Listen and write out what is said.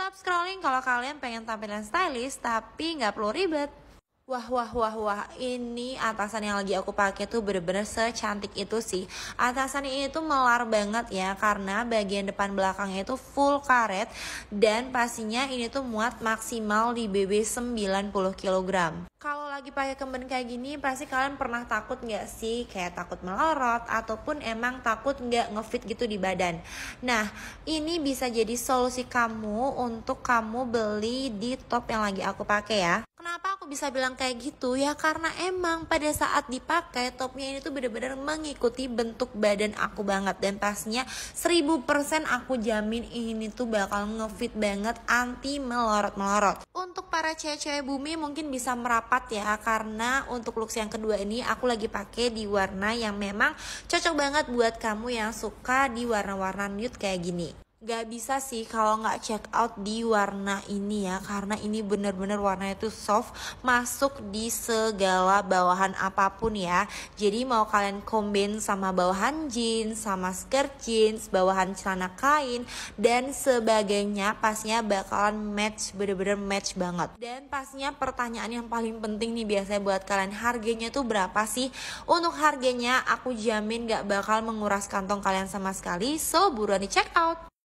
Stop scrolling kalau kalian pengen tampilan stylish tapi nggak perlu ribet. Wah wah wah wah ini atasan yang lagi aku pakai tuh bener-bener secantik itu sih Atasan ini tuh melar banget ya karena bagian depan belakangnya itu full karet Dan pastinya ini tuh muat maksimal di BB 90 kg Kalau lagi pakai kemben kayak gini pasti kalian pernah takut gak sih Kayak takut melorot ataupun emang takut gak ngefit gitu di badan Nah ini bisa jadi solusi kamu untuk kamu beli di top yang lagi aku pakai ya bisa bilang kayak gitu ya karena emang pada saat dipakai topnya ini tuh bener-bener mengikuti bentuk badan aku banget dan pastinya 1000% aku jamin ini tuh bakal ngefit banget anti melorot-melorot. Untuk para cewek-cewek bumi mungkin bisa merapat ya karena untuk looks yang kedua ini aku lagi pakai di warna yang memang cocok banget buat kamu yang suka di warna-warna nude kayak gini. Gak bisa sih kalau nggak check out di warna ini ya Karena ini bener-bener warnanya itu soft Masuk di segala bawahan apapun ya Jadi mau kalian combine sama bawahan jeans Sama skirt jeans, bawahan celana kain Dan sebagainya Pasnya bakalan match, bener-bener match banget Dan pasnya pertanyaan yang paling penting nih biasanya buat kalian Harganya tuh berapa sih? Untuk harganya aku jamin gak bakal menguras kantong kalian sama sekali So buruan di check out